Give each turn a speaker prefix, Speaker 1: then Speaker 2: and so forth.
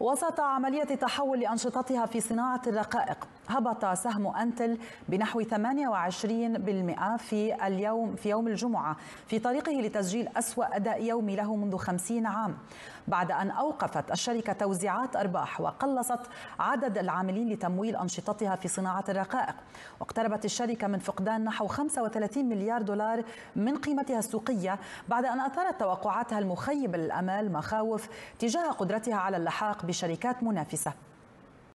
Speaker 1: وسط عملية تحول لأنشطتها في صناعة الرقائق هبط سهم أنتل بنحو 28% في اليوم في يوم الجمعة في طريقه لتسجيل أسوأ أداء يومي له منذ 50 عام بعد أن أوقفت الشركة توزيعات أرباح وقلصت عدد العاملين لتمويل أنشطتها في صناعة الرقائق واقتربت الشركة من فقدان نحو 35 مليار دولار من قيمتها السوقية بعد أن أثارت توقعاتها المخيبة للأمال مخاوف تجاه قدرتها على اللحاق بشركات منافسه